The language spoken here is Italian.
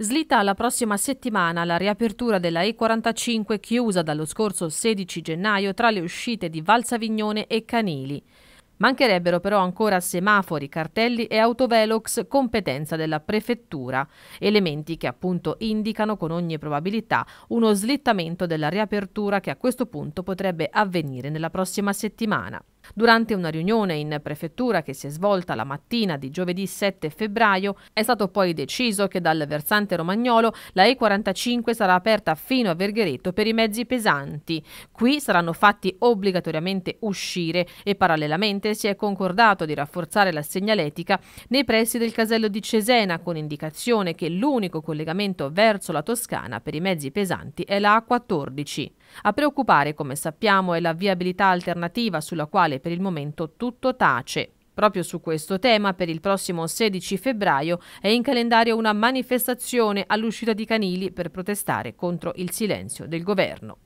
Slitta la prossima settimana la riapertura della E45 chiusa dallo scorso 16 gennaio tra le uscite di Valsavignone e Canili. Mancherebbero però ancora semafori, cartelli e autovelox competenza della prefettura, elementi che appunto indicano con ogni probabilità uno slittamento della riapertura che a questo punto potrebbe avvenire nella prossima settimana. Durante una riunione in prefettura che si è svolta la mattina di giovedì 7 febbraio è stato poi deciso che dal versante romagnolo la E45 sarà aperta fino a Verghereto per i mezzi pesanti. Qui saranno fatti obbligatoriamente uscire e parallelamente si è concordato di rafforzare la segnaletica nei pressi del casello di Cesena con indicazione che l'unico collegamento verso la Toscana per i mezzi pesanti è la A14. A preoccupare, come sappiamo, è la viabilità alternativa sulla quale per il momento tutto tace. Proprio su questo tema, per il prossimo 16 febbraio è in calendario una manifestazione all'uscita di Canili per protestare contro il silenzio del governo.